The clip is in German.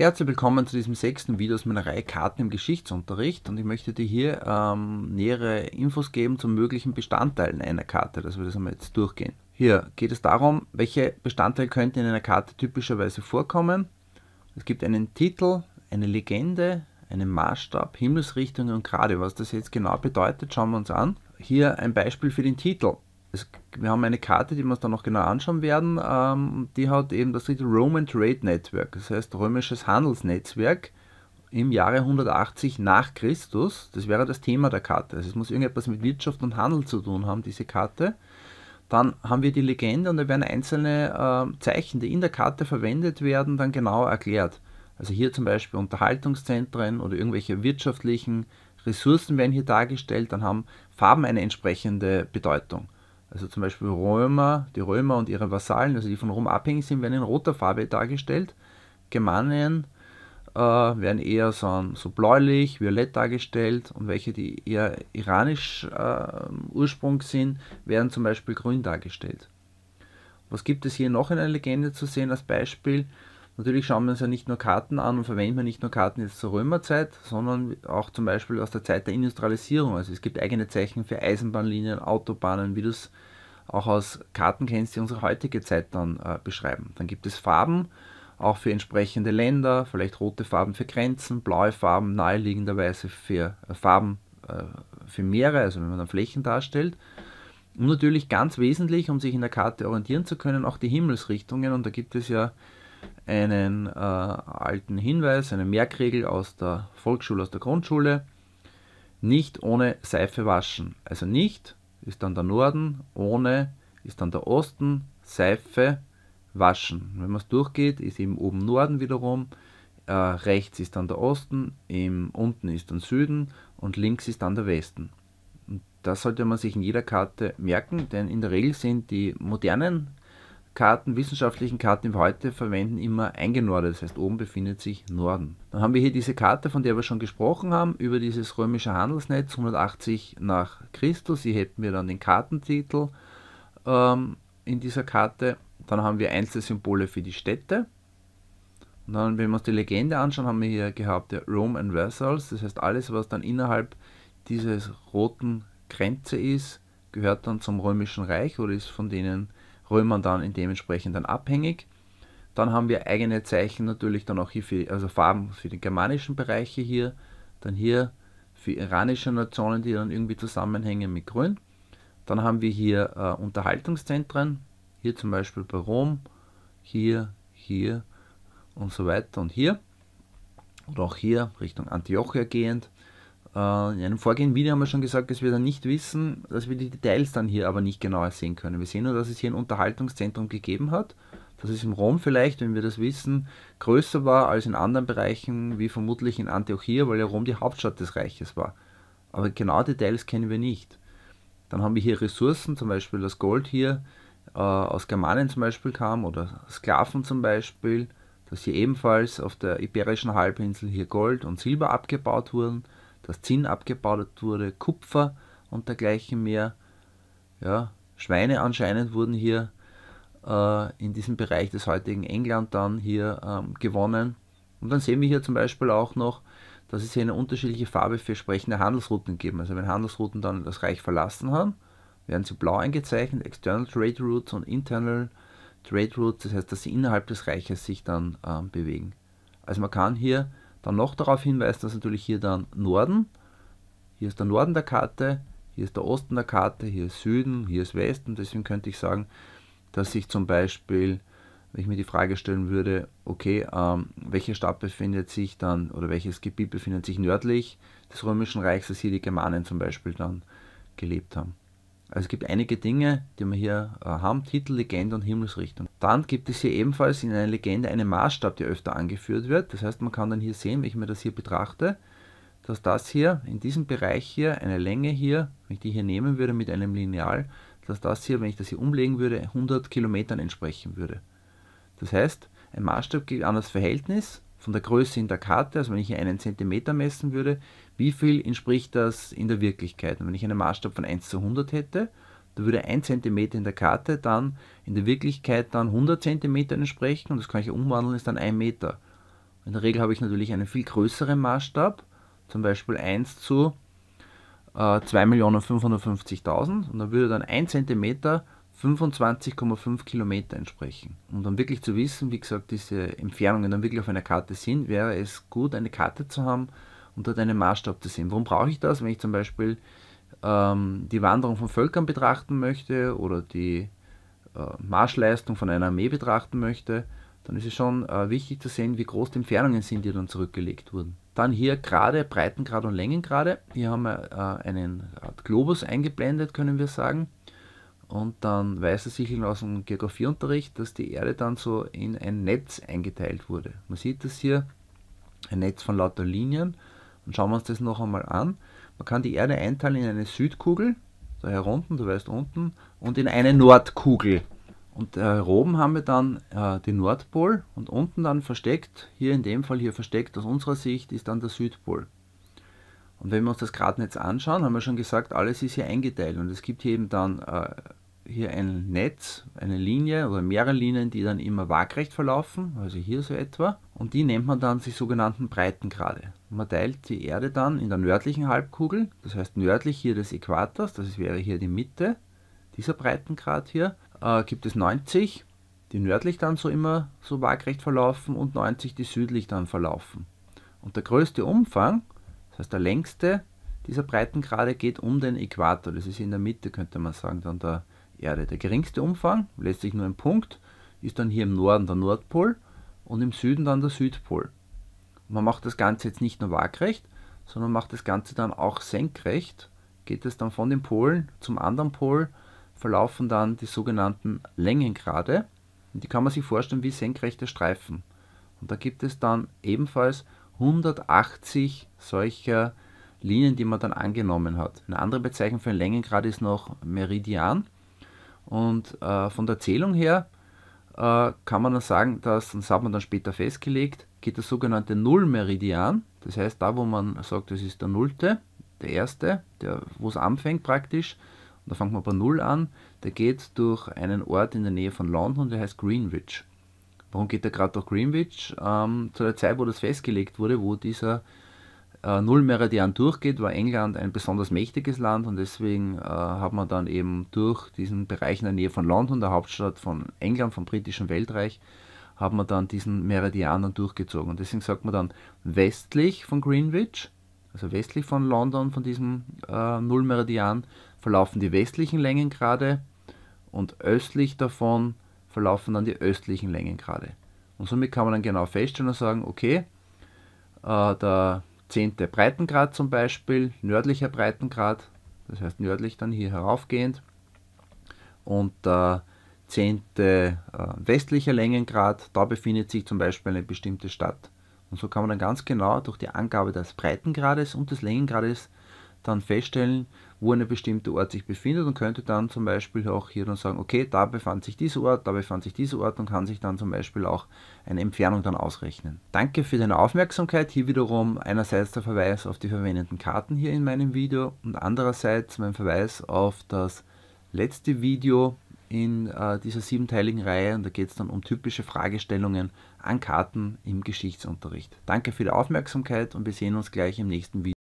Herzlich willkommen zu diesem sechsten Video aus meiner Reihe Karten im Geschichtsunterricht und ich möchte dir hier ähm, nähere Infos geben zu möglichen Bestandteilen einer Karte, dass wir das einmal jetzt durchgehen. Hier geht es darum, welche Bestandteile könnten in einer Karte typischerweise vorkommen. Es gibt einen Titel, eine Legende, einen Maßstab, Himmelsrichtung und gerade. Was das jetzt genau bedeutet, schauen wir uns an. Hier ein Beispiel für den Titel es, wir haben eine Karte, die wir uns dann noch genau anschauen werden. Ähm, die hat eben das Roman Trade Network, das heißt römisches Handelsnetzwerk im Jahre 180 nach Christus. Das wäre das Thema der Karte. Also es muss irgendetwas mit Wirtschaft und Handel zu tun haben, diese Karte. Dann haben wir die Legende und da werden einzelne äh, Zeichen, die in der Karte verwendet werden, dann genauer erklärt. Also hier zum Beispiel Unterhaltungszentren oder irgendwelche wirtschaftlichen Ressourcen werden hier dargestellt, dann haben Farben eine entsprechende Bedeutung. Also zum Beispiel Römer, die Römer und ihre Vasallen, also die von Rom abhängig sind, werden in roter Farbe dargestellt. Germanien äh, werden eher so, so bläulich, violett dargestellt und welche, die eher iranisch äh, Ursprung sind, werden zum Beispiel grün dargestellt. Was gibt es hier noch in der Legende zu sehen als Beispiel? Natürlich schauen wir uns ja nicht nur Karten an und verwenden wir nicht nur Karten jetzt zur Römerzeit, sondern auch zum Beispiel aus der Zeit der Industrialisierung. Also es gibt eigene Zeichen für Eisenbahnlinien, Autobahnen, wie du es auch aus Karten kennst, die unsere heutige Zeit dann äh, beschreiben. Dann gibt es Farben, auch für entsprechende Länder, vielleicht rote Farben für Grenzen, blaue Farben naheliegenderweise für äh, Farben äh, für Meere, also wenn man dann Flächen darstellt. Und natürlich ganz wesentlich, um sich in der Karte orientieren zu können, auch die Himmelsrichtungen. Und da gibt es ja einen äh, alten Hinweis, eine Merkregel aus der Volksschule, aus der Grundschule. Nicht ohne Seife waschen. Also nicht ist dann der Norden, ohne ist dann der Osten, Seife waschen. Wenn man es durchgeht, ist eben oben Norden wiederum, äh, rechts ist dann der Osten, im unten ist dann Süden und links ist dann der Westen. Und das sollte man sich in jeder Karte merken, denn in der Regel sind die modernen Karten, wissenschaftlichen Karten, die wir heute verwenden, immer eingenordet. Das heißt, oben befindet sich Norden. Dann haben wir hier diese Karte, von der wir schon gesprochen haben, über dieses römische Handelsnetz 180 nach Christus. Hier hätten wir dann den Kartentitel ähm, in dieser Karte. Dann haben wir Einzelsymbole für die Städte. Und dann, wenn wir uns die Legende anschauen, haben wir hier gehabt ja, Rome and Versals. Das heißt, alles, was dann innerhalb dieses roten Grenze ist, gehört dann zum Römischen Reich oder ist von denen Römern dann in dementsprechend dann abhängig. Dann haben wir eigene Zeichen natürlich dann auch hier für, also Farben für die germanischen Bereiche hier, dann hier für iranische Nationen, die dann irgendwie zusammenhängen mit Grün. Dann haben wir hier äh, Unterhaltungszentren, hier zum Beispiel bei Rom, hier, hier und so weiter und hier. Oder auch hier Richtung Antiochia gehend. Äh, in einem vorgehenden Video haben wir schon gesagt, dass wir dann nicht wissen, dass wir die Details dann hier aber nicht genauer sehen können. Wir sehen nur, dass es hier ein Unterhaltungszentrum gegeben hat, dass es in Rom vielleicht, wenn wir das wissen, größer war als in anderen Bereichen, wie vermutlich in Antiochia, weil ja Rom die Hauptstadt des Reiches war. Aber genau Details kennen wir nicht. Dann haben wir hier Ressourcen, zum Beispiel das Gold hier äh, aus Germanen zum Beispiel kam oder Sklaven zum Beispiel, dass hier ebenfalls auf der iberischen Halbinsel hier Gold und Silber abgebaut wurden dass Zinn abgebaut wurde, Kupfer und dergleichen mehr. Ja, Schweine anscheinend wurden hier äh, in diesem Bereich des heutigen England dann hier ähm, gewonnen. Und dann sehen wir hier zum Beispiel auch noch, dass es hier eine unterschiedliche Farbe für entsprechende Handelsrouten gibt. Also wenn Handelsrouten dann das Reich verlassen haben, werden sie blau eingezeichnet, External Trade Routes und Internal Trade Routes, das heißt, dass sie innerhalb des Reiches sich dann ähm, bewegen. Also man kann hier dann noch darauf hinweist, dass natürlich hier dann Norden, hier ist der Norden der Karte, hier ist der Osten der Karte, hier ist Süden, hier ist Westen. Deswegen könnte ich sagen, dass ich zum Beispiel, wenn ich mir die Frage stellen würde, okay, ähm, welche Stadt befindet sich dann oder welches Gebiet befindet sich nördlich des Römischen Reichs, dass hier die Germanen zum Beispiel dann gelebt haben. Also es gibt einige Dinge, die wir hier äh, haben, Titel, Legende und Himmelsrichtung. Dann gibt es hier ebenfalls in einer Legende einen Maßstab, der öfter angeführt wird. Das heißt, man kann dann hier sehen, wenn ich mir das hier betrachte, dass das hier in diesem Bereich hier eine Länge hier, wenn ich die hier nehmen würde mit einem Lineal, dass das hier, wenn ich das hier umlegen würde, 100 Kilometern entsprechen würde. Das heißt, ein Maßstab geht an das Verhältnis von der Größe in der Karte, also wenn ich hier einen Zentimeter messen würde, wie viel entspricht das in der Wirklichkeit? Und wenn ich einen Maßstab von 1 zu 100 hätte, da würde ein Zentimeter in der Karte dann in der Wirklichkeit dann 100 Zentimeter entsprechen und das kann ich umwandeln, ist dann ein Meter. In der Regel habe ich natürlich einen viel größeren Maßstab, zum Beispiel 1 zu äh, 2.550.000 und dann würde dann ein Zentimeter 25,5 Kilometer entsprechen. Um dann wirklich zu wissen, wie gesagt, diese Entfernungen dann wirklich auf einer Karte sind, wäre es gut, eine Karte zu haben und dort einen Maßstab zu sehen. Warum brauche ich das, wenn ich zum Beispiel ähm, die Wanderung von Völkern betrachten möchte oder die äh, Marschleistung von einer Armee betrachten möchte, dann ist es schon äh, wichtig zu sehen, wie groß die Entfernungen sind, die dann zurückgelegt wurden. Dann hier gerade Breitengrad und Längengrade. Hier haben wir äh, einen Globus eingeblendet, können wir sagen. Und dann weiß er sicherlich aus dem Geografieunterricht, dass die Erde dann so in ein Netz eingeteilt wurde. Man sieht das hier, ein Netz von lauter Linien. Und schauen wir uns das noch einmal an. Man kann die Erde einteilen in eine Südkugel, da herunten, du weißt unten, und in eine Nordkugel. Und äh, oben haben wir dann äh, den Nordpol und unten dann versteckt, hier in dem Fall hier versteckt aus unserer Sicht, ist dann der Südpol. Und wenn wir uns das Gradnetz anschauen, haben wir schon gesagt, alles ist hier eingeteilt und es gibt hier eben dann äh, hier ein Netz, eine Linie oder mehrere Linien, die dann immer waagrecht verlaufen, also hier so etwa. Und die nennt man dann die sogenannten Breitengrade. Man teilt die Erde dann in der nördlichen Halbkugel, das heißt nördlich hier des Äquators, das wäre hier die Mitte, dieser Breitengrad hier, äh, gibt es 90, die nördlich dann so immer so waagrecht verlaufen und 90, die südlich dann verlaufen. Und der größte Umfang, das heißt der längste dieser Breitengrade geht um den Äquator, das ist in der Mitte, könnte man sagen, dann der Erde. Der geringste Umfang, letztlich nur ein Punkt, ist dann hier im Norden der Nordpol und im Süden dann der Südpol. Man macht das Ganze jetzt nicht nur waagrecht, sondern macht das Ganze dann auch senkrecht, geht es dann von den Polen zum anderen Pol, verlaufen dann die sogenannten Längengrade. Und die kann man sich vorstellen wie senkrechte Streifen. Und da gibt es dann ebenfalls 180 solcher Linien, die man dann angenommen hat. Eine andere Bezeichnung für einen Längengrad ist noch Meridian. Und äh, von der Zählung her äh, kann man dann sagen, dass, das hat man dann später festgelegt, geht der sogenannte Nullmeridian, das heißt da, wo man sagt, das ist der Nullte, der erste, der, wo es anfängt praktisch, und da fängt man bei Null an, der geht durch einen Ort in der Nähe von London, der heißt Greenwich. Warum geht er gerade durch Greenwich? Ähm, zu der Zeit, wo das festgelegt wurde, wo dieser äh, Nullmeridian durchgeht, war England ein besonders mächtiges Land und deswegen äh, hat man dann eben durch diesen Bereich in der Nähe von London, der Hauptstadt von England, vom britischen Weltreich, hat man dann diesen Meridian dann durchgezogen. Und deswegen sagt man dann westlich von Greenwich, also westlich von London, von diesem äh, Nullmeridian, verlaufen die westlichen Längengrade und östlich davon verlaufen dann die östlichen Längengrade. Und somit kann man dann genau feststellen und sagen, okay, äh, der 10. Breitengrad zum Beispiel, nördlicher Breitengrad, das heißt nördlich dann hier heraufgehend. Und der äh, zehnte äh, westlicher Längengrad, da befindet sich zum Beispiel eine bestimmte Stadt. Und so kann man dann ganz genau durch die Angabe des Breitengrades und des Längengrades dann feststellen, wo eine bestimmte Ort sich befindet und könnte dann zum Beispiel auch hier dann sagen, okay, da befand sich dieser Ort, da befand sich dieser Ort und kann sich dann zum Beispiel auch eine Entfernung dann ausrechnen. Danke für deine Aufmerksamkeit. Hier wiederum einerseits der Verweis auf die verwendeten Karten hier in meinem Video und andererseits mein Verweis auf das letzte Video in äh, dieser siebenteiligen Reihe und da geht es dann um typische Fragestellungen an Karten im Geschichtsunterricht. Danke für die Aufmerksamkeit und wir sehen uns gleich im nächsten Video.